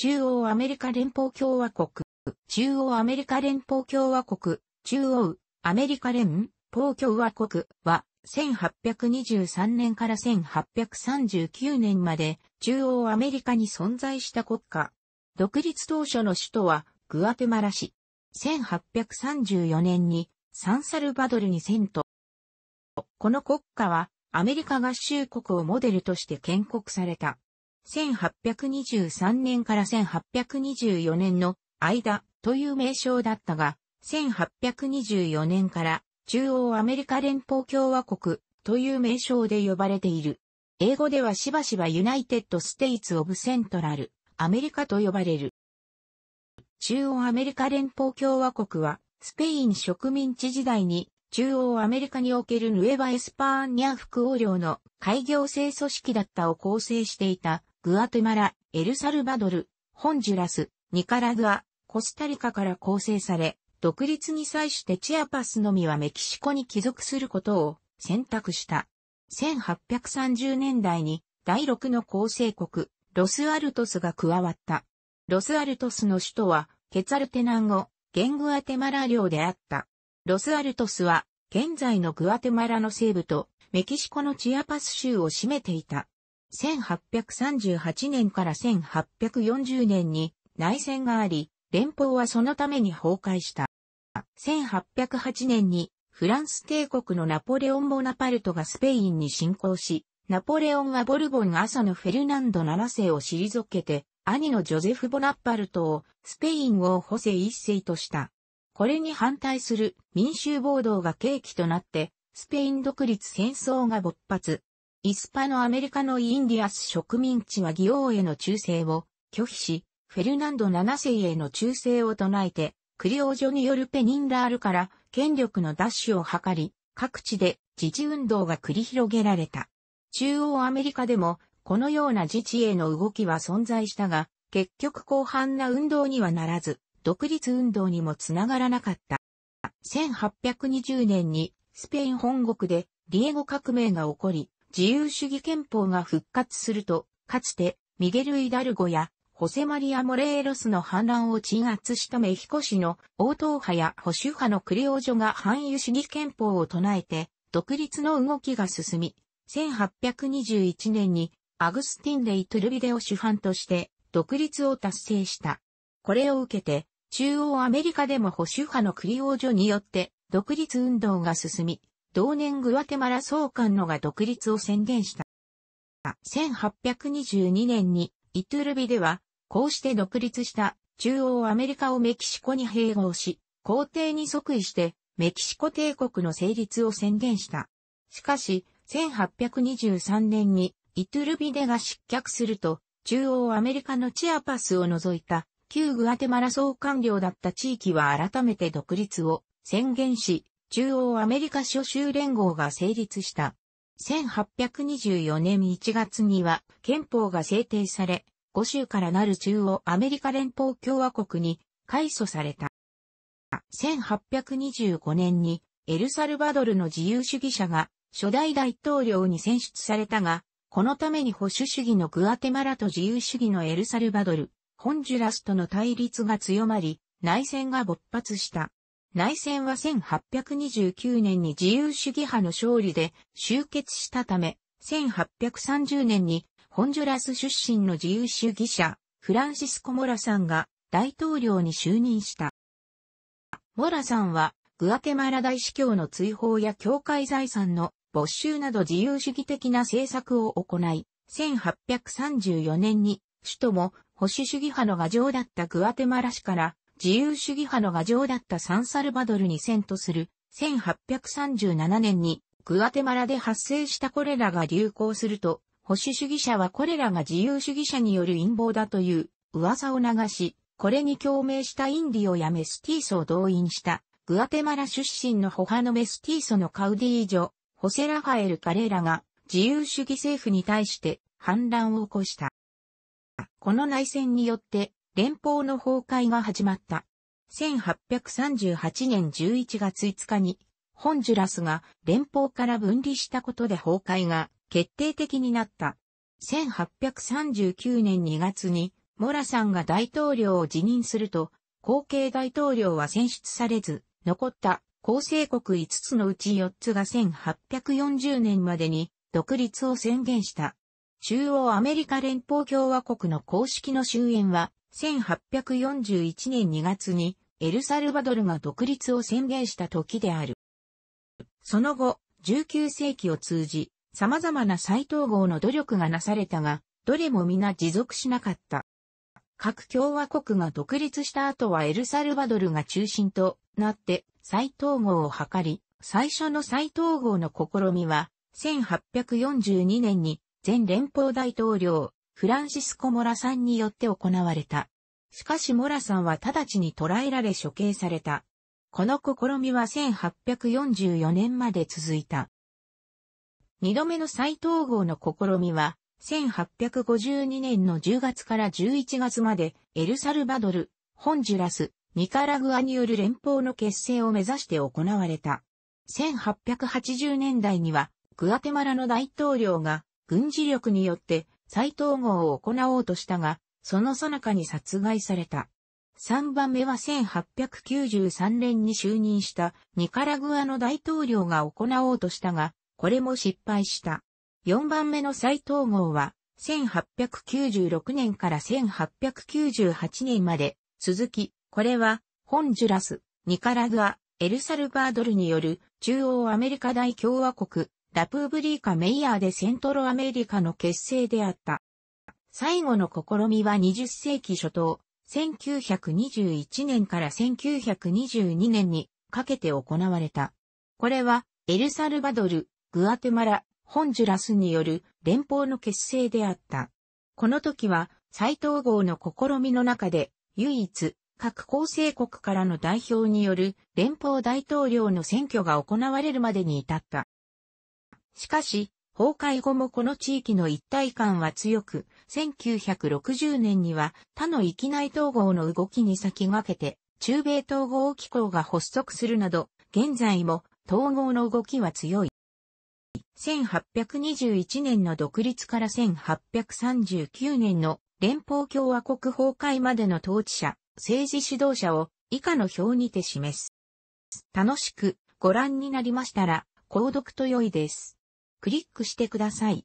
中央アメリカ連邦共和国、中央アメリカ連邦共和国、中央アメリカ連邦共和国は、1823年から1839年まで中央アメリカに存在した国家。独立当初の首都はグアテマラ市。1834年にサンサルバドルに遷都。この国家はアメリカ合衆国をモデルとして建国された。1823年から1824年の間という名称だったが、1824年から中央アメリカ連邦共和国という名称で呼ばれている。英語ではしばしばユナイテッド・ステイツ・オブ・セントラル、アメリカと呼ばれる。中央アメリカ連邦共和国は、スペイン植民地時代に中央アメリカにおけるヌエバ・エスパーニャ副王領の開業制組織だったを構成していたグアテマラ、エルサルバドル、ホンジュラス、ニカラグア、コスタリカから構成され、独立に際してチアパスのみはメキシコに帰属することを選択した。1830年代に第6の構成国、ロスアルトスが加わった。ロスアルトスの首都は、ケツアルテナンゴ、ゲングアテマラ領であった。ロスアルトスは、現在のグアテマラの西部と、メキシコのチアパス州を占めていた。1838年から1840年に内戦があり、連邦はそのために崩壊した。1808年にフランス帝国のナポレオン・ボナパルトがスペインに侵攻し、ナポレオンはボルボン朝のフェルナンド7世を退けて、兄のジョゼフ・ボナパルトをスペイン王補正一世とした。これに反対する民衆暴動が契機となって、スペイン独立戦争が勃発。イスパノアメリカのインディアス植民地は義王への忠誠を拒否し、フェルナンド7世への忠誠を唱えて、クリオージョによるペニンラールから権力の奪取を図り、各地で自治運動が繰り広げられた。中央アメリカでもこのような自治への動きは存在したが、結局広範な運動にはならず、独立運動にもつながらなかった。1820年にスペイン本国でリエゴ革命が起こり、自由主義憲法が復活すると、かつて、ミゲル・イダルゴや、ホセマリア・モレーロスの反乱を鎮圧したメヒコ市の王党派や保守派のクリオジョが反輸主義憲法を唱えて、独立の動きが進み、1821年にアグスティン・レイ・トゥルビデを主犯として独立を達成した。これを受けて、中央アメリカでも保守派のクリオージョによって独立運動が進み、同年グアテマラ総監のが独立を宣言した。1822年にイトゥルビでは、こうして独立した中央アメリカをメキシコに併合し、皇帝に即位してメキシコ帝国の成立を宣言した。しかし、1823年にイトゥルビデが失脚すると、中央アメリカのチアパスを除いた旧グアテマラ総官僚だった地域は改めて独立を宣言し、中央アメリカ諸州連合が成立した。1824年1月には憲法が制定され、5州からなる中央アメリカ連邦共和国に改組された。1825年にエルサルバドルの自由主義者が初代大統領に選出されたが、このために保守主義のグアテマラと自由主義のエルサルバドル、ホンジュラスとの対立が強まり、内戦が勃発した。内戦は1829年に自由主義派の勝利で終結したため、1830年にホンジュラス出身の自由主義者、フランシスコ・モラさんが大統領に就任した。モラさんはグアテマラ大司教の追放や教会財産の没収など自由主義的な政策を行い、1834年に首都も保守主義派の牙城だったグアテマラ市から自由主義派の牙城だったサンサルバドルに遷都する1837年にグアテマラで発生したコレラが流行すると、保守主義者はコレラが自由主義者による陰謀だという噂を流し、これに共鳴したインディをやメスティーソを動員した、グアテマラ出身のホハのメスティーソのカウディージョ、ホセラファエル・カレラが自由主義政府に対して反乱を起こした。この内戦によって連邦の崩壊が始まった。1838年11月5日に、ホンジュラスが連邦から分離したことで崩壊が決定的になった。1839年2月に、モラさんが大統領を辞任すると、後継大統領は選出されず、残った構成国5つのうち4つが1840年までに独立を宣言した。中央アメリカ連邦共和国の公式の終焉は1841年2月にエルサルバドルが独立を宣言した時である。その後、19世紀を通じ、様々な再統合の努力がなされたが、どれも皆持続しなかった。各共和国が独立した後はエルサルバドルが中心となって再統合を図り、最初の再統合の試みは、1842年に全連邦大統領フランシスコ・モラさんによって行われた。しかしモラさんは直ちに捕らえられ処刑された。この試みは1844年まで続いた。二度目の再統合の試みは、1852年の10月から11月まで、エルサルバドル、ホンジュラス、ニカラグアによる連邦の結成を目指して行われた。1880年代には、グアテマラの大統領が、軍事力によって再統合を行おうとしたが、その最中に殺害された。3番目は1893年に就任したニカラグアの大統領が行おうとしたが、これも失敗した。4番目の再統合は、1896年から1898年まで続き、これは、ホンジュラス、ニカラグア、エルサルバードルによる中央アメリカ大共和国、ラプーブリーカ・メイヤーでセントロアメリカの結成であった。最後の試みは20世紀初頭、1921年から1922年にかけて行われた。これは、エルサルバドル、グアテマラ、ホンジュラスによる連邦の結成であった。この時は、再統合の試みの中で、唯一、各構成国からの代表による連邦大統領の選挙が行われるまでに至った。しかし、崩壊後もこの地域の一体感は強く、1960年には他の域内統合の動きに先駆けて、中米統合機構が発足するなど、現在も統合の動きは強い。1821年の独立から1839年の連邦共和国崩壊までの統治者、政治指導者を以下の表にて示す。楽しくご覧になりましたら、購読と良いです。クリックしてください。